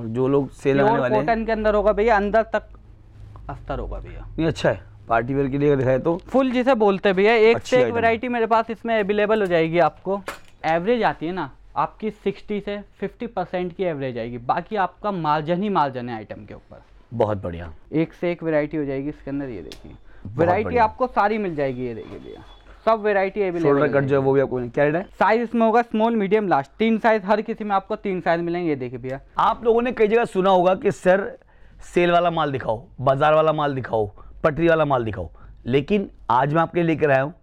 और जो लोग सेल आने वाले कॉटन के अंदर होगा भैया अंदर तक अस्तर होगा भैया ये अच्छा है पार्टी वेयर के लिए दिखाए तो फुल जिसे बोलते भैया एक से एक वैरायटी मेरे पास इसमें अवेलेबल हो जाएगी आपको एवरेज आती है ना आपकी 60 से 50 परसेंट की एवरेज आएगी बाकी आपका मार्जन ही मार्जन है आइटम के ऊपर बहुत बढ़िया एक से एक वैरायटी हो जाएगी इसके अंदर ये देखिए वैरायटी आपको सारी मिल जाएगी ये देखिए भैया सब वेरायटी अवेलेबल शोल्डर कट जो है वो भी आपको क्या रेट है साइज इसमें होगा स्मॉल मीडियम लार्ज तीन साइज हर किसी में आपको तीन साइज मिलेंगे ये देखिए भैया आप लोगों ने कई जगह सुना होगा कि सर सेल वाला माल दिखाओ बाजार वाला माल दिखाओ पटरी वाला माल दिखाओ लेकिन आज मैं आपके लेकर आया हूँ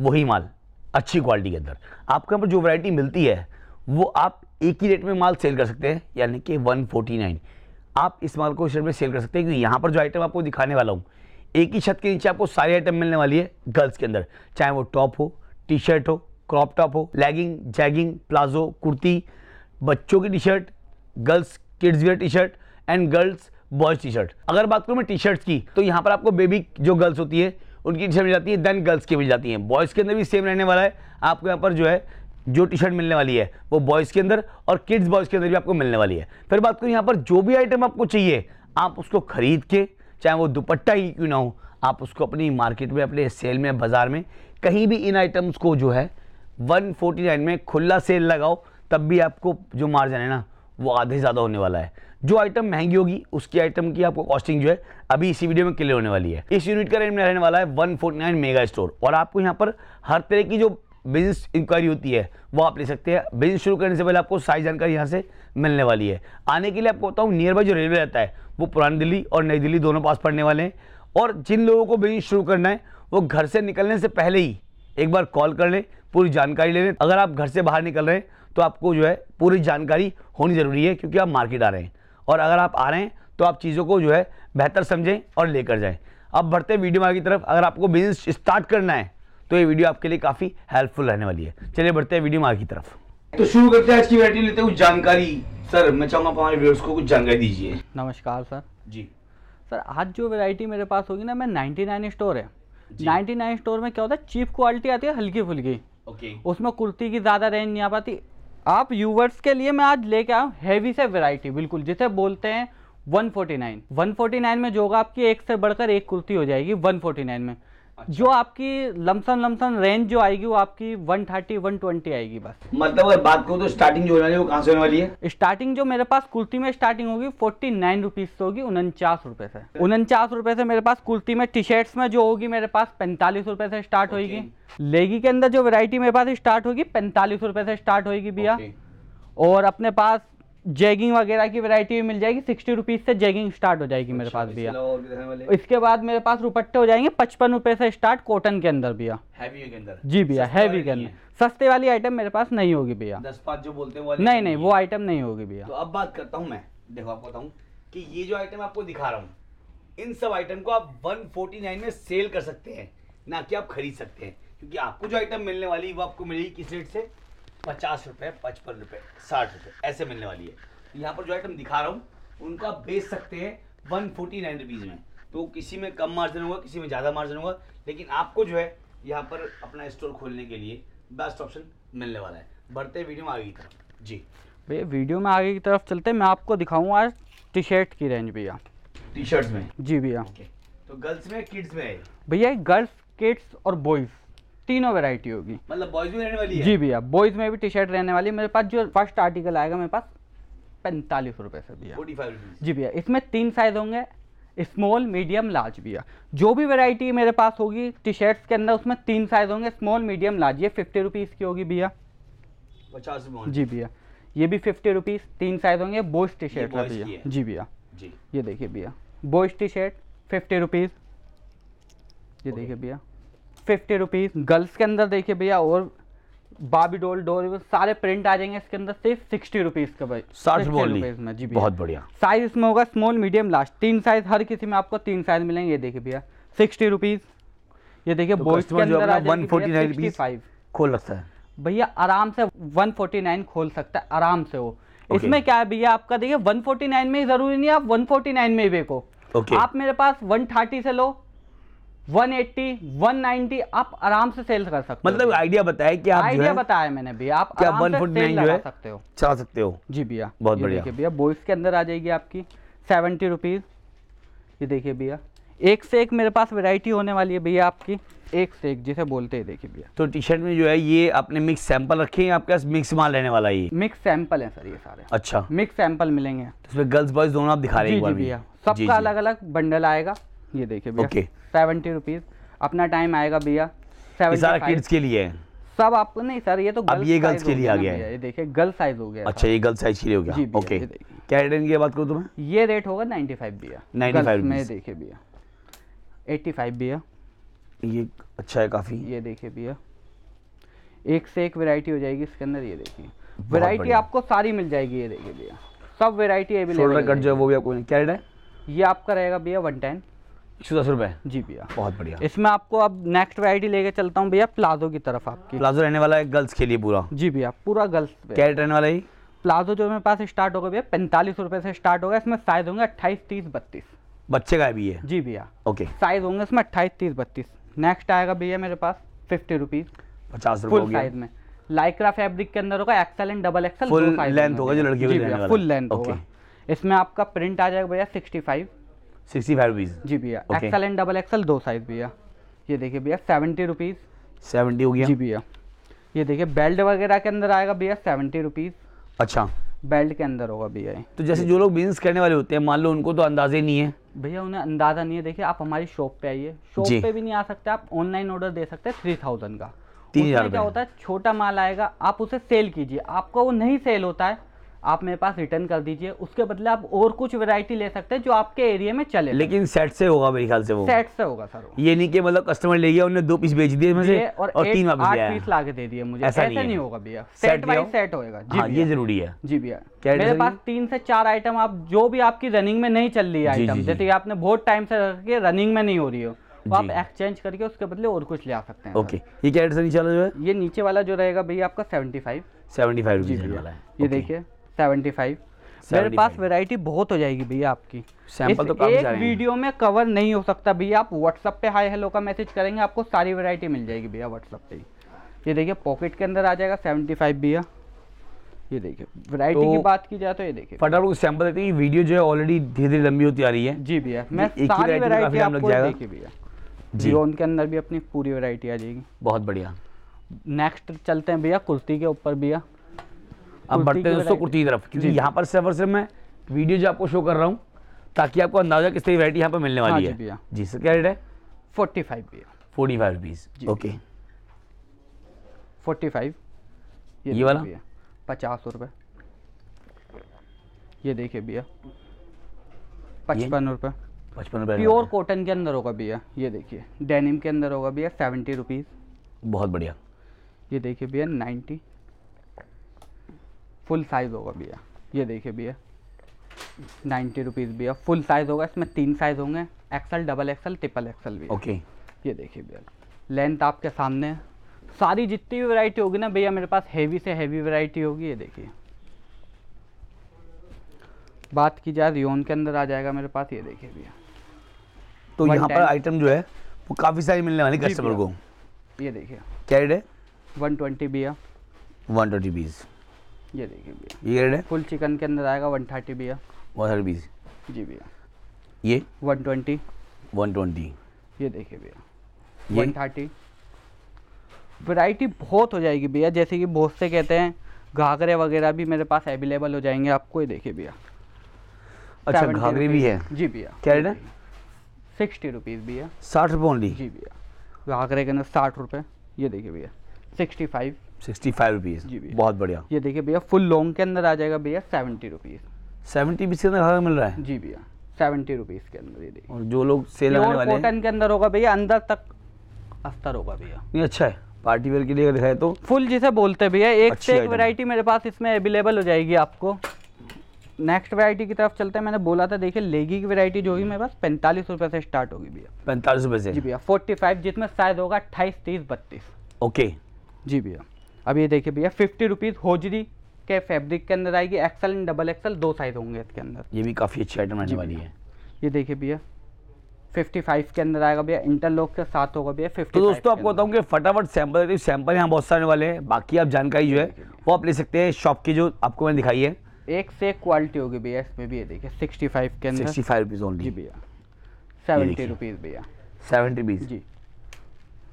वही माल अच्छी क्वालिटी के अंदर आपके यहाँ पर जो वैरायटी मिलती है वो आप एक ही रेट में माल सेल कर सकते हैं यानी कि 149 आप इस माल को इस रेट में सेल कर सकते हैं क्योंकि यहाँ पर जो आइटम आपको दिखाने वाला हूँ एक ही छत के नीचे आपको सारी आइटम मिलने वाली है गर्ल्स के अंदर चाहे वो टॉप हो टी शर्ट हो क्रॉप टॉप हो लेगिंग जैगिंग प्लाजो कुर्ती बच्चों की T shirt girls kids wear T shirt and girls boys T shirt अगर बात करूँ मैं टी शर्ट्स की तो यहाँ पर आपको बेबी जो गर्ल्स होती है उनकी टी शर्ट मिल जाती है देन गर्ल्स की मिल जाती है बॉयज़ के अंदर भी सेम रहने वाला है आपको यहाँ पर जो है जो टी शर्ट मिलने वाली है वो बॉयज़ के अंदर और किड्स बॉयज़ के अंदर भी आपको मिलने वाली है फिर बात करूँ यहाँ पर जो भी आइटम आपको चाहिए आप उसको खरीद के चाहे वो दुपट्टा ही क्यों ना हो आप उसको अपनी मार्केट में अपने सेल में बाज़ार में कहीं भी इन आइटम्स को जो है 149 में खुला सेल लगाओ तब भी आपको जो मार्जिन है ना वो आधे ज़्यादा होने वाला है जो आइटम महंगी होगी उसकी आइटम की आपको कॉस्टिंग जो है अभी इसी वीडियो में क्लियर होने वाली है इस यूनिट का रेट में रहने वाला है 149 मेगा स्टोर और आपको यहाँ पर हर तरह की जो बिजनेस इंक्वायरी होती है वो आप ले सकते हैं बिजनेस शुरू करने से पहले आपको सारी जानकारी यहाँ से मिलने वाली है आने के लिए आपको बताऊँ नियर बाई जो रेलवे रहता है वो पुरानी दिल्ली और नई दिल्ली दोनों पास पड़ने वाले हैं और जिन लोगों को बिजनेस शुरू करना है वो घर से निकलने से पहले ही एक बार कॉल कर लें पूरी जानकारी ले लें अगर आप घर से बाहर निकल रहे हैं तो आपको जो है पूरी जानकारी होनी ज़रूरी है क्योंकि आप मार्केट आ रहे हैं और अगर आप आ रहे हैं तो आप चीज़ों को जो है बेहतर समझें और लेकर जाएं अब बढ़ते वीडियो आगे की तरफ अगर आपको बिजनेस स्टार्ट करना है तो ये वीडियो आपके लिए काफ़ी हेल्पफुल रहने वाली है चलिए बढ़ते हैं वीडियो में आगे की तरफ तो शुरू करते हैं आज की वैरायटी लेते हैं कुछ जानकारी सर मैं चाहूंगा हमारे व्यूअर्स को कुछ जानकारी दीजिए नमस्कार सर जी सर आज जो वैरायटी मेरे पास होगी ना मैं नाइनटी नाइन स्टोर है नाइनटी नाइन स्टोर में क्या होता है चीप क्वालिटी आती है हल्की फुल्की ओके उसमें कुर्ती की ज़्यादा रेंज नहीं आ पाती आप यूवर्स के लिए मैं आज लेके आऊँ हैवी से वैरायटी बिल्कुल जिसे बोलते हैं 149 149 में जो होगा आपकी एक से बढ़कर एक कुर्ती हो जाएगी 149 में अच्छा। जो आपकी लमसन लमसन रेंज जो आएगी वो आपकी 130 120 आएगी बस मतलब बात करो तो स्टार्टिंग जो वाली है वो से होने वाली है स्टार्टिंग जो मेरे पास कुर्ती में स्टार्टिंग होगी फोर्टी नाइन रुपीज से होगी उनचास रुपए से अच्छा। उनचास रुपए से मेरे पास कुर्ती में टी शर्ट्स में जो होगी मेरे पास पैंतालीस रुपए से स्टार्ट होगी लेगी के अंदर जो वेरायटी मेरे पास स्टार्ट होगी पैंतालीस रुपए से स्टार्ट होगी भैया और अपने पास जेगिंग वगैरह की वैरायटी भी मिल जाएगी सिक्सटी रुपीज़ से जेगिंग स्टार्ट हो जाएगी मेरे अच्छा, पास भैया इसके बाद मेरे पास रुपट्टे हो जाएंगे पचपन रुपये से स्टार्ट कॉटन के अंदर भैया जी भैया हैवी के अंदर सस्ते वाली आइटम मेरे पास नहीं होगी भैया दस पाँच जो बोलते हैं नहीं नहीं वो आइटम नहीं होगी भैया तो अब बात करता हूँ मैं देखो आपको बताऊँ कि ये जो आइटम आपको दिखा रहा हूँ इन सब आइटम को आप नाइन में सेल कर सकते हैं ना कि आप खरीद सकते हैं क्योंकि आपको जो आइटम मिलने वाली वो आपको मिलेगी किस रेट से पचास रुपये पचपन रुपये साठ रुपये ऐसे मिलने वाली है यहाँ पर जो आइटम दिखा रहा हूँ उनका बेच सकते हैं वन फोर्टी नाइन रुपीज़ में तो किसी में कम मार्जिन होगा किसी में ज़्यादा मार्जिन होगा लेकिन आपको जो है यहाँ पर अपना स्टोर खोलने के लिए बेस्ट ऑप्शन मिलने वाला है बढ़ते वीडियो में आगे की तरफ जी भैया वीडियो में आगे की तरफ चलते मैं आपको दिखाऊँ आज टी शर्ट की रेंज भैया टी शर्ट्स में जी भैया तो गर्ल्स में किड्स में भैया गर्ल्स किड्स और बॉयज़ तीनों वेरायटी होगी मतलब बॉयज रहने वाली है जी भैया बॉयज में भी टी शर्ट रहने वाली है मेरे पास जो फर्स्ट आर्टिकल आएगा मेरे पास पैंतालीस रुपये से भैया जी भैया इसमें तीन साइज होंगे स्मॉल मीडियम लार्ज भैया जो भी वेरायटी मेरे पास होगी टी शर्ट्स के अंदर उसमें तीन साइज होंगे स्मॉल मीडियम लार्ज ये फिफ्टी रुपीज़ की होगी भैया पचास जी भैया ये भी फिफ्टी रुपीज़ तीन साइज होंगे बोइस टी शर्ट का भैया जी भैया जी ये देखिए भैया boys T shirt fifty rupees ये देखिए भैया फिफ्टी रुपीज़ गर्ल्स के अंदर देखिए भैया और बाबी डोल डोल सारे प्रिंट आ जाएंगे इसके अंदर सिर्फ सिक्सटी रुपीज़ का भाई साठ रुपीज़ में जी बहुत बढ़िया साइज इसमें होगा स्मॉल मीडियम लार्ज तीन साइज हर किसी में आपको तीन साइज मिलेंगे ये देखिए भैया सिक्सटी रुपीज़ ये देखिए तो बॉयज के अंदर आ जाएंगे फाइव खोल सकता है भैया आराम से वन फोर्टी नाइन खोल सकता है आराम से वो इसमें क्या है भैया आपका देखिए वन फोर्टी नाइन में जरूरी नहीं आप वन फोर्टी नाइन में ही बेको okay. आप मेरे पास 130 से लो 180, 190 आप आराम से सेल कर सकते मतलब आइडिया बताया कि आप आइडिया बताया मैंने भी आप सकते हो चला सकते हो जी भैया बहुत बढ़िया भैया बॉयस के अंदर आ जाएगी आपकी सेवेंटी रुपीज़ ये देखिए भैया एक से एक मेरे पास वैरायटी होने वाली है भैया आपकी एक से एक जिसे बोलते हैं देखिए भैया तो टी शर्ट में जो है ये आपने मिक्स सैंपल रखे हैं आपके पास मिक्स माल रहने वाला ही मिक्स सैंपल है सर ये सारे अच्छा मिक्स सैंपल मिलेंगे तो इसमें गर्ल्स बॉयज दोनों आप दिखा रहे हैं भैया सबका अलग अलग बंडल आएगा ये देखिए भैया ओके सेवेंटी रुपीज़ अपना टाइम आएगा भैया सारा किड्स के लिए सब आपको नहीं सर ये तो अब ये गर्ल्स के लिए आ गया है ये देखिए गर्ल साइज हो गया अच्छा ये गर्ल साइज के लिए हो गया ओके क्या रेट की बात करूँ तुम्हें ये रेट होगा नाइन्टी फाइव भैया नाइन्टी फाइव में देखिए भैया एट्टी फाइव भैया ये अच्छा है काफ़ी ये देखिए भैया एक से एक वेराइटी हो जाएगी इसके अंदर ये देखिए वेराइटी आपको सारी मिल जाएगी ये देखिए भैया सब वेराइटी अवेलेबल कट जो है वो भी आपको क्या रेट है ये आपका रहेगा भैया वन टेन एक सौ दस रुपये जी भैया बहुत बढ़िया इसमें आपको अब नेक्स्ट वैरायटी लेके चलता हूँ भैया प्लाजो की तरफ आपकी प्लाजो रहने वाला है गर्ल्स के लिए पूरा जी भैया पूरा गर्ल्स कैट रहने वाला ही प्लाजो जो मेरे पास स्टार्ट होगा भैया पैंतालीस रुपए से स्टार्ट होगा इसमें साइज होंगे अट्ठाईस तीस बत्तीस बच्चे का भी है जी भैया ओके साइज होंगे इसमें अट्ठाईस तीस बत्तीस नेक्स्ट आएगा भैया मेरे पास फिफ्टी रुपीज़ पचास साइज में लाइक्रा फैब्रिक के अंदर होगा XL and double XL full length होगा जो लड़की फुल लेंथ होगा इसमें आपका प्रिंट आ जाएगा भैया sixty five sixty five rupees जी भैया एक्सल एंड डबल एक्सल दो साइज़ भैया ये देखिए भैया सेवेंटी रुपीज़ सेवेंटी हो गया जी भैया ये देखिए बेल्ट वगैरह के अंदर आएगा भैया सेवेंटी रुपीज़ अच्छा बेल्ट के अंदर होगा भैया तो जैसे जो लोग बिजनेस करने वाले होते हैं मान लो उनको तो अंदाजे नहीं है भैया उन्हें अंदाजा नहीं है देखिए आप हमारी शॉप पे आइए शॉप पे भी नहीं आ सकते आप ऑनलाइन ऑर्डर दे सकते हैं थ्री थाउजेंड का तीन क्या होता है छोटा माल आएगा आप उसे सेल कीजिए आपका वो नहीं सेल होता है आप मेरे पास रिटर्न कर दीजिए उसके बदले आप और कुछ वैरायटी ले सकते हैं जो आपके एरिया में चले लेकिन सेट से होगा मेरे ख्याल से वो सेट से होगा सर ये नहीं कि मतलब कस्टमर ले गया उन्होंने दो पीस बेच दिए मुझे और, और तीन वापस आठ पीस ला के दे दिए मुझे ऐसा, नहीं, नहीं होगा भैया सेट बाई सेट होगा जी हाँ, ये जरूरी है जी भैया मेरे पास तीन से चार आइटम आप जो भी आपकी रनिंग में नहीं चल रही है आइटम जैसे आपने बहुत टाइम से रखिए रनिंग में नहीं हो रही हो तो आप एक्सचेंज करके उसके बदले और कुछ ले आ सकते हैं ओके ये क्या से नीचे वाला जो है ये नीचे वाला जो रहेगा भैया आपका सेवेंटी फाइव सेवेंटी फाइव वाला है ये देखिए सेवेंटी फाइव मेरे पास वैरायटी बहुत हो जाएगी भैया आपकी सैंपल तो एक वीडियो में कवर नहीं हो सकता भैया आप व्हाट्सअप पे हाय हेलो का मैसेज करेंगे आपको सारी वैरायटी मिल जाएगी भैया व्हाट्सअप पे ये देखिए पॉकेट के अंदर आ जाएगा सेवेंटी फाइव भैया ये देखिए वैरायटी तो की बात की जाए तो ये देखिए फटाफट कुछ सैंपल देते हैं वीडियो जो है ऑलरेडी धीरे धीरे लंबी होती आ रही है जी भैया मैं सारी वैरायटी आपको देखिए भैया जियोन के अंदर भी अपनी पूरी वैरायटी आ जाएगी बहुत बढ़िया नेक्स्ट चलते हैं भैया कुर्ती के ऊपर भैया अब बढ़ते हैं दोस्तों कुर्ती की तरफ क्योंकि यहाँ पर सिर्फ और सिर्फ मैं वीडियो जो आपको शो कर रहा हूँ ताकि आपको अंदाजा किस तरह वैरायटी यहाँ पर मिलने वाली हाँ है जी सर क्या रेट है फोर्टी फाइव भैया forty five rupees okay forty five ये वाला पचास रुपये ये देखिए भैया पचपन रुपये पचपन रुपये प्योर कॉटन के अंदर होगा भैया ये देखिए डेनिम के अंदर होगा भैया सेवेंटी रुपीज़ बहुत बढ़िया ये देखिए भैया नाइन्टी फुल साइज़ होगा भैया ये देखिए भैया नाइन्टी रुपीज़ भैया फुल साइज़ होगा इसमें तीन साइज़ होंगे XL double XL triple XL भी ओके ये देखिए भैया लेंथ आपके सामने सारी जितनी भी वैरायटी होगी ना भैया मेरे पास हेवी से हेवी वैरायटी होगी ये देखिए बात की जाए रियोन के अंदर आ जाएगा मेरे पास ये देखिए भैया तो यहाँ पर आइटम जो है वो काफ़ी सारी मिलने वाली कस्टमर को ये देखिए क्या रेट है वन ट्वेंटी भैया वन ट्वेंटी बीस ये देखिए भैया ये फुल चिकन के अंदर आएगा वन थर्टी भैया वन थर्टी बीस जी भैया ये वन ट्वेंटी वन ट्वेंटी ये देखिए भैया वन थर्टी वैरायटी बहुत हो जाएगी भैया जैसे कि बहुत से कहते हैं घाघरे वगैरह भी मेरे पास अवेलेबल हो जाएंगे आपको ये देखिए भैया अच्छा घाघरे भी है जी भैया क्या रेट है सिक्सटी रुपीज़ भैया साठ रुपये ओनली जी भैया घाघरे के अंदर साठ रुपये ये देखिए भैया sixty five sixty five rupees जी भैया बहुत बढ़िया ये देखिए भैया फुल लॉन्ग के अंदर आ जाएगा भैया सेवेंटी रुपीज़ सेवेंटी पीस के अंदर हाँ मिल रहा है जी भैया सेवेंटी रुपीज़ के अंदर ये देखिए और जो लोग सेल आने वाले कॉटन के अंदर होगा भैया अंदर तक अस्तर होगा भैया ये अच्छा है पार्टी वेयर के लिए दिखाए तो फुल जिसे बोलते भैया एक से एक वैरायटी मेरे पास इसमें अवेलेबल हो जाएगी आपको नेक्स्ट वैरायटी की तरफ चलते हैं मैंने बोला था देखिए लेगी की वैरायटी जो होगी मेरे पास पैंतालीस रुपये से स्टार्ट होगी भैया पैंतालीस रुपये से जी भैया फोर्टी फाइव जिसमें साइज होगा अट्ठाईस तीस बत्तीस ओके जी भैया अब ये देखिए भैया फिफ्टी रुपीज़ होजरी के फैब्रिक के अंदर आएगी एक्सल एंड डबल एक्सल दो साइज होंगे इसके अंदर ये भी काफ़ी अच्छी आइटम रहने वाली है ये देखिए भैया 55 के अंदर आएगा भैया इंटरलॉक के साथ होगा भैया फिफ्टी तो दोस्तों आपको बताऊँगे फटाफट सैंपल सैंपल यहाँ बहुत सारे वाले हैं बाकी आप जानकारी जो है वो आप ले सकते हैं शॉप की जो आपको मैंने दिखाई है एक से एक क्वालिटी होगी भैया इसमें भी ये देखिए फाइव के अंदर 65 रुपीज़ ओनली भैया सेवेंटी रुपीज़ भैया सेवेंटी जी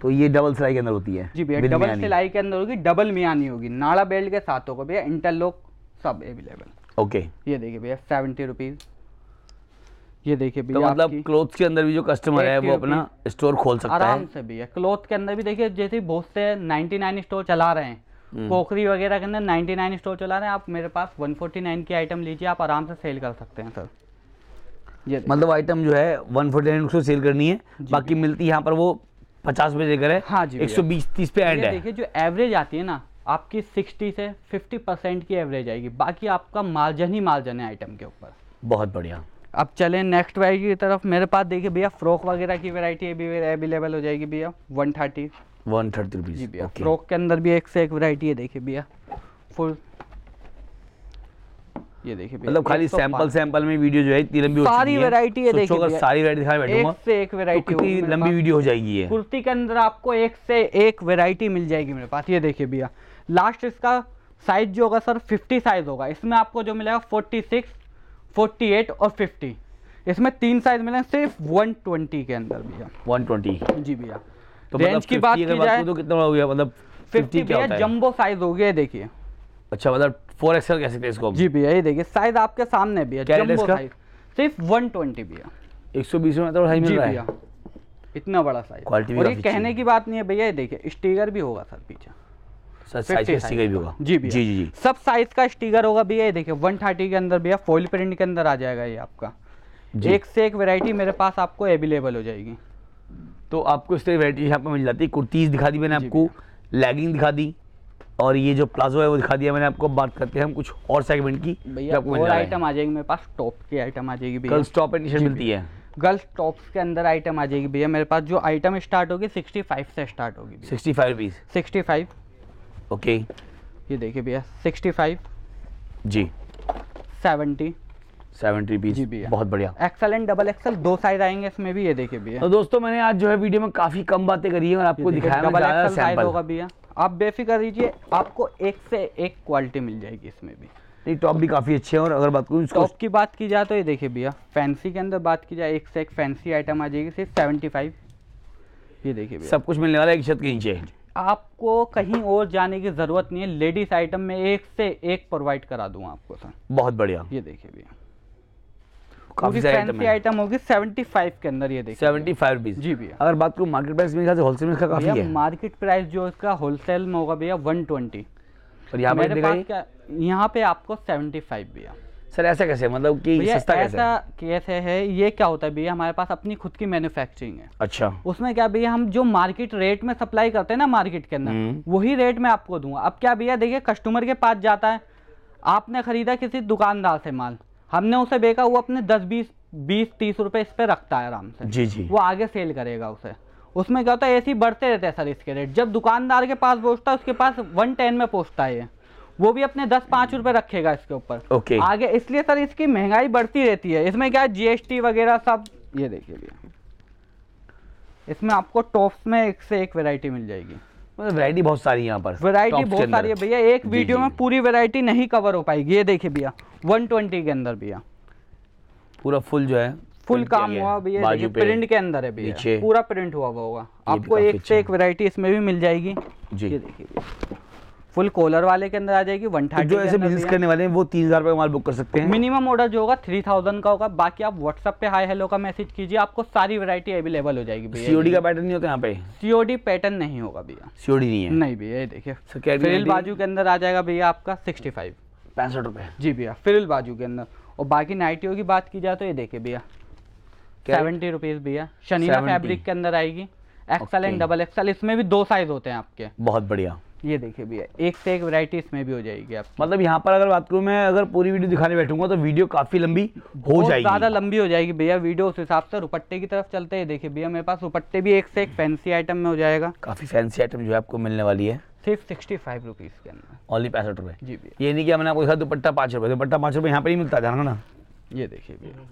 तो ये डबल सिलाई के अंदर होती है जी भैया डबल सिलाई के अंदर होगी डबल मियानी होगी नाड़ा बेल्ट के साथ होगा भैया इंटरलॉक सब अवेलेबल ओके ये देखिए भैया सेवेंटी रुपीज़ ये देखिए तो भैया तो मतलब क्लोथ के अंदर भी जो कस्टमर है वो अपना स्टोर खोल सकता आराम है आराम से भैया क्लोथ के अंदर भी देखिए जैसे बहुत से 99 स्टोर चला रहे हैं पोखरी हम्म। वगैरह के अंदर 99 स्टोर चला रहे हैं आप मेरे पास 149 की आइटम लीजिए आप आराम से सेल कर सकते हैं सर ये मतलब आइटम जो है वन फोर्टी नाइन सेल करनी है बाकी मिलती है यहाँ पर वो पचास बजे करे हाँ जी एक सौ बीस तीस पे एंड है देखिए जो एवरेज आती है ना आपकी सिक्सटी से फिफ्टी परसेंट की एवरेज आएगी बाकी आपका मार्जन ही मार्जन है आइटम के ऊपर बहुत बढ़िया अब चले नेक्स्ट वाइज की तरफ मेरे पास देखिए भैया फ्रॉक वगैरह की वेरायटी अवेलेबल हो जाएगी भैया one thirty one thirty rupees जी भैया फ्रॉक के अंदर भी एक से एक वेरायटी है देखिए भैया फुल ये देखिए मतलब खाली सैंपल सैंपल में वीडियो जो है इतनी लंबी सारी वैरायटी है देखिए अगर सारी वैरायटी दिखा बैठूंगा से एक वैरायटी तो कितनी लंबी वीडियो हो जाएगी ये कुर्ती के अंदर आपको एक से एक वैरायटी मिल जाएगी मेरे पास ये देखिए भैया लास्ट इसका साइज जो होगा सर 50 साइज होगा इसमें आपको जो मिलेगा 46, 48 और 50 इसमें तीन साइज मिले सिर्फ 120 के अंदर भैया 120 जी भैया तो मतलब रेंज की बात की जाए तो कितना हो गया मतलब 50 क्या है जंबो साइज हो गया देखिए अच्छा मतलब फोर एक्सएल कह सकते हैं इसको जी भैया ये देखिए साइज आपके सामने भी है जंबो साइज सिर्फ 120 भैया 120 में तो मतलब भाई मिल रहा है इतना बड़ा साइज क्वालिटी और ये कहने की बात नहीं है भैया ये देखिए स्टिकर भी होगा सर पीछे जी भी जी जी सब साइज का स्टिकर होगा भैया ये देखिए 130 के अंदर भैया फॉइल प्रिंट के अंदर आ जाएगा ये आपका एक से एक वैरायटी मेरे पास आपको अवेलेबल हो जाएगी तो आपको इस तरह वैरायटी यहाँ पे मिल जाती है कुर्तीज़ दिखा दी मैंने आपको लैगिंग दिखा दी और ये जो प्लाजो है वो दिखा दिया मैंने आपको बात करते हैं हम कुछ और सेगमेंट की भैया आइटम आ जाएगी मेरे पास टॉप की आइटम आ जाएगी गर्ल्स टॉप एंड टी मिलती है गर्ल्स टॉप्स के अंदर आइटम आ जाएगी भैया मेरे पास जो आइटम स्टार्ट होगी सिक्सटी फाइव से स्टार्ट होगी sixty five rupees sixty five okay ये देखिए भैया सिक्सटी फाइव जी सेवेंटी सेवेंटी पीस जी भैया बहुत बढ़िया एक्सल एंड डबल एक्सल दो साइज आएंगे इसमें भी ये देखिए भैया तो दोस्तों मैंने आज जो है वीडियो में काफी कम बातें करी है और आपको दिखाया डबल एक्सल साइज होगा भैया आप बेफिक्र रहिए आपको एक से एक क्वालिटी मिल जाएगी इसमें भी नहीं टॉप भी काफ़ी अच्छे हैं और अगर बात करूँ टॉप की बात की जाए तो ये देखिए भैया फैंसी के अंदर बात की जाए एक से एक फैंसी आइटम आ जाएगी सिर्फ सेवेंटी फाइव ये देखिए भैया सब कुछ मिलने वाला है एक छत के नीचे आपको कहीं और जाने की ज़रूरत नहीं है लेडीज़ आइटम में एक से एक प्रोवाइड करा दूंगा आपको सर बहुत बढ़िया ये देखिए भैया मार्केट प्राइस जो इसका होलसेल में होगा भैया वन ट्वेंटी यहाँ पे आपको सेवेंटी फाइव भैया सर ऐसा कैसे मतलब कि सस्ता कैसे ऐसा कैसे है ये क्या होता है भैया हमारे पास अपनी खुद की मैन्युफैक्चरिंग है अच्छा उसमें क्या भैया हम जो मार्केट रेट में सप्लाई करते हैं ना मार्केट के अंदर हम्म। वही रेट में आपको दूंगा अब क्या भैया देखिए कस्टमर के पास जाता है आपने खरीदा किसी दुकानदार से माल हमने उसे बेचा वो अपने दस बीस बीस तीस रुपये इस पर रखता है आराम से जी जी वो आगे सेल करेगा उसे उसमें क्या होता है ऐसे ही बढ़ते रहते हैं सर इसके रेट जब दुकानदार के पास पहुँचता है उसके पास वन टेन में पहुँचता है ये वो भी अपने दस पाँच रुपए रखेगा इसके ऊपर ओके आगे इसलिए सर इसकी महंगाई बढ़ती रहती है इसमें क्या है जीएसटी वगैरह सब ये देखिए इसमें आपको टॉप्स में एक से एक वैरायटी मिल जाएगी मतलब वैरायटी बहुत सारी यहाँ पर वैरायटी बहुत सारी है भैया एक वीडियो में पूरी वैरायटी नहीं कवर हो पाएगी ये देखिए भैया 120 के अंदर भैया पूरा फुल जो है फुल काम हुआ भैया प्रिंट के अंदर है भैया पूरा प्रिंट हुआ हुआ होगा आपको एक से अच्छा एक वैरायटी इसमें भी मिल जाएगी जी ये देखिए फुल कॉलर वाले के अंदर आ जाएगी वन तो थर्टी जो ऐसे बिजनेस करने वाले हैं वो तीन हज़ार रुपये माल बुक कर सकते हैं मिनिमम ऑर्डर जो होगा थ्री थाउजेंड का होगा बाकी आप व्हाट्सअप पे हाई हेलो का मैसेज कीजिए आपको सारी वैरायटी अवेलेबल हो जाएगी भैया सीओडी का पैटर्न नहीं होता यहाँ पे सीओडी पैटर्न नहीं होगा भैया सीओडी नहीं है नहीं भैया ये देखिए फ्रिल बाजू के अंदर आ जाएगा भैया आपका सिक्सटी फाइव पैंसठ रुपये जी भैया फ्रिल बाजू के अंदर और बाकी नाइटियों की बात की जाए तो ये देखिए भैया सेवेंटी रुपीज़ भैया शनिवार फैब्रिक के अंदर आएगी एक्सल एंड डबल एक्सल इसमें भी दो साइज होते हैं आपके बहुत बढ़िया ये देखिए भैया एक से एक वैरायटी इसमें भी हो जाएगी आप मतलब यहाँ पर अगर बात करूँ मैं अगर पूरी वीडियो दिखाने बैठूंगा तो वीडियो काफ़ी लंबी हो जाएगी ज़्यादा लंबी हो जाएगी भैया वीडियो उस हिसाब से रुपट्टे की तरफ चलते हैं देखिए भैया मेरे पास रुपट्टे भी एक से एक फैंसी आइटम में हो जाएगा काफ़ी फैंसी आइटम जो है आपको मिलने वाली है सिर्फ सिक्सटी फाइव रुपीज़ के अंदर ओनली पैंसठ रुपए जी भैया ये नहीं किया मैंने आपको दुपट्टा पाँच रुपए दुपट्टा पाँच रुपए यहाँ पर ही मिलता जाना ना ये देखिए भैया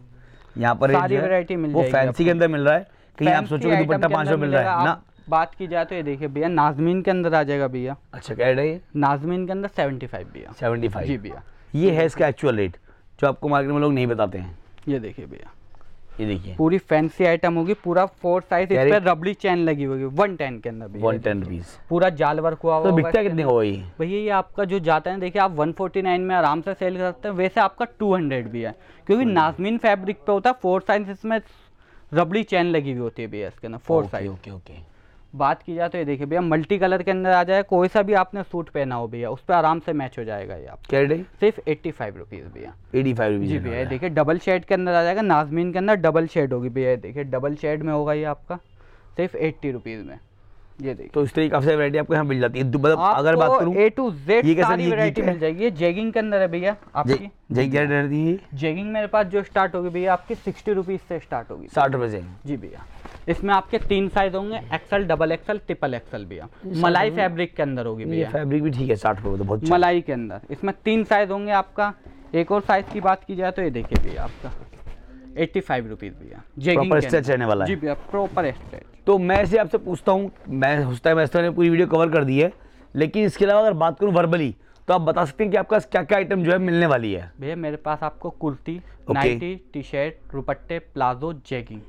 यहाँ पर सारी वैरायटी मिल वो फैंसी के अंदर मिल रहा है कहीं आप सोचोगे दुपट्टा पाँच रुपए मिल रहा है ना बात की जाए तो ये देखिए भैया नाजमीन के अंदर आ जाएगा भैया अच्छा कह रहे नाजमीन के अंदर सेवेंटी फाइव भैया सेवेंटी फाइव जी भैया ये है इसका एक्चुअल रेट जो आपको मार्केट में लोग नहीं बताते हैं ये देखिए भैया ये देखिए पूरी फैंसी आइटम होगी पूरा फोर साइज इस पर रबड़ी चैन लगी होगी वन टेन के अंदर वन टेन रुपीज पूरा जाल वर्क हुआ तो बिकता कितने का वही भैया ये आपका जो जाता है देखिए आप वन फोर्टी नाइन में आराम से सेल कर सकते हैं वैसे आपका टू हंड्रेड भी है क्योंकि नाजमीन फैब्रिक पे होता है फोर साइज इसमें रबड़ी चैन लगी हुई होती है भैया इसके अंदर फोर साइज ओके ओके बात की जाए तो ये देखिए भैया मल्टी कलर के अंदर आ जाए कोई सा भी आपने सूट पहना हो भैया उस पर आराम से मैच हो जाएगा ये आप क्या रेट सिर्फ एट्टी फाइव रुपीज़ भैया एटी फाइव रुपीज़ जी भैया देखिए डबल शेड के अंदर आ जाएगा नाजमीन के अंदर डबल शेड होगी भैया देखिए डबल शेड में होगा ये आपका सिर्फ एट्टी रुपीज़ में ये देखिए तो इस तरीके से वैरायटी आपको यहाँ मिल जाती है मतलब अगर बात करूँ ए टू जेड ये सारी वैरायटी मिल जाएगी ये जेगिंग के अंदर है भैया आपकी जेगिंग क्या डर दी जेगिंग मेरे पास जो स्टार्ट होगी भैया आपके सिक्सटी रुपीज़ से स्टार्ट होगी साठ रुपए जेगिंग जी भैया इसमें आपके तीन साइज होंगे XL double XL triple XL भैया मलाई फैब्रिक के अंदर होगी भैया फैब्रिक भी ठीक है साठ रुपए तो बहुत मलाई के अंदर इसमें तीन साइज होंगे आपका एक और साइज की बात की जाए तो ये देखिए भैया आपका एट्टी फाइव रुपीज़ भैया स्ट्रेच रहने वाला जी भैया प्रॉपर स्ट्रेच तो मैं इसे आपसे पूछता हूँ मैं है मैं पूरी वीडियो कवर कर दी है लेकिन इसके अलावा अगर बात करूँ वर्बली तो आप बता सकते हैं कि आपका क्या क्या आइटम जो है मिलने वाली है भैया मेरे पास आपको kurti okay. Nightie T shirt रुपट्टे प्लाजो जैगिंग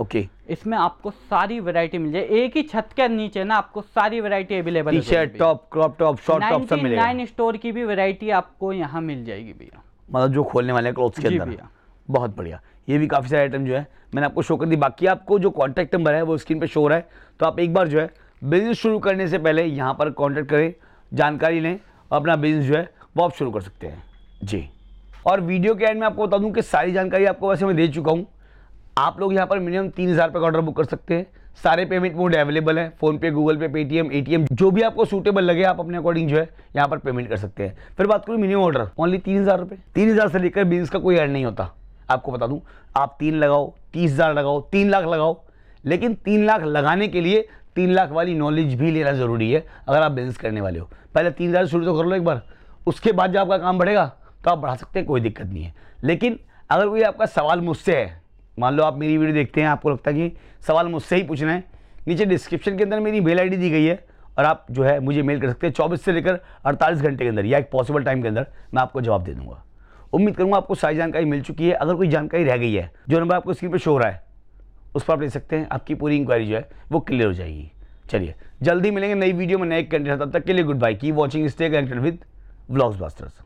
ओके okay. इसमें आपको सारी वैरायटी मिल जाए एक ही छत के नीचे ना आपको सारी variety available T shirt top crop top short top सब मिलेगा नाइन स्टोर की भी वैरायटी आपको यहाँ मिल जाएगी भैया मतलब जो खोलने वाले क्लोथ के अंदर बहुत बढ़िया ये भी काफ़ी सारे आइटम जो है मैंने आपको शो कर दी बाकी आपको जो कॉन्टैक्ट नंबर है वो स्क्रीन पर शो रहा है तो आप एक बार जो है बिज़नेस शुरू करने से पहले यहाँ पर कॉन्टैक्ट करें जानकारी लें अपना बिज़नेस जो है वो आप शुरू कर सकते हैं जी और वीडियो के एंड में आपको बता दूँ कि सारी जानकारी आपको वैसे मैं दे चुका हूँ आप लोग यहाँ पर मिनिमम तीन हज़ार रुपये का ऑर्डर बुक कर सकते हैं सारे पेमेंट मोड अवेलेबल है PhonePe Google Pay Paytm ATM जो भी आपको सूटेबल लगे आप अपने अकॉर्डिंग जो है यहाँ पर पेमेंट कर सकते हैं फिर बात करूँ मिनिमम ऑर्डर ओनली तीन हज़ार रुपये तीन हज़ार से लेकर बिजनेस का कोई ऐड नहीं होता आपको बता दूं आप तीन लगाओ तीस हज़ार लगाओ तीन लाख लगाओ लेकिन तीन लाख लगाने के लिए तीन लाख वाली नॉलेज भी लेना ज़रूरी है अगर आप बिजनेस करने वाले हो पहले तीन हज़ार शुरू तो कर लो एक बार उसके बाद जब आपका काम बढ़ेगा तो आप बढ़ा सकते हैं कोई दिक्कत नहीं है लेकिन अगर कोई आपका सवाल मुझसे है मान लो आप मेरी वीडियो देखते हैं आपको लगता है कि सवाल मुझसे ही पूछना है नीचे डिस्क्रिप्शन के अंदर मेरी मेल डी दी गई है और आप जो है मुझे मेल कर सकते हैं चौबीस से लेकर अड़तालीस घंटे के अंदर या एक पॉसिबल टाइम के अंदर मैं आपको जवाब दे दूँगा उम्मीद करूँगा आपको सारी जानकारी मिल चुकी है अगर कोई जानकारी रह गई है जो नंबर आपको स्क्रीन पर शो रहा है उस पर आप ले सकते हैं आपकी पूरी इंक्वायरी जो है वो क्लियर हो जाएगी चलिए जल्दी मिलेंगे नई वीडियो में नए कंटेंट तब तक के लिए good bye keep watching stay connected with blogs bastards